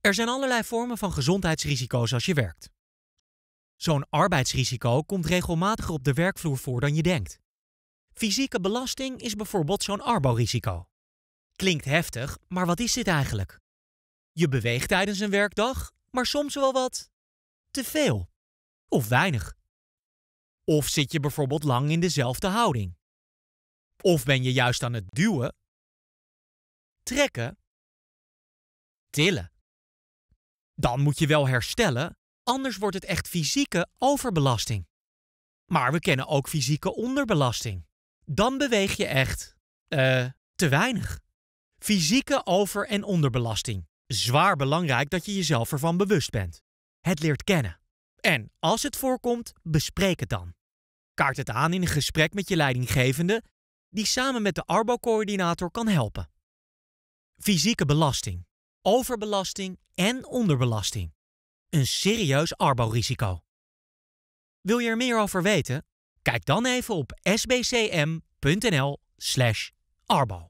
Er zijn allerlei vormen van gezondheidsrisico's als je werkt. Zo'n arbeidsrisico komt regelmatiger op de werkvloer voor dan je denkt. Fysieke belasting is bijvoorbeeld zo'n arborisico. Klinkt heftig, maar wat is dit eigenlijk? Je beweegt tijdens een werkdag, maar soms wel wat te veel of weinig. Of zit je bijvoorbeeld lang in dezelfde houding? Of ben je juist aan het duwen, trekken, tillen? Dan moet je wel herstellen, anders wordt het echt fysieke overbelasting. Maar we kennen ook fysieke onderbelasting. Dan beweeg je echt eh, te weinig. Fysieke over- en onderbelasting. Zwaar belangrijk dat je jezelf ervan bewust bent. Het leert kennen. En als het voorkomt, bespreek het dan. Kaart het aan in een gesprek met je leidinggevende, die samen met de arbo-coördinator kan helpen. Fysieke belasting overbelasting en onderbelasting. Een serieus arbo-risico. Wil je er meer over weten? Kijk dan even op sbcm.nl/arbo.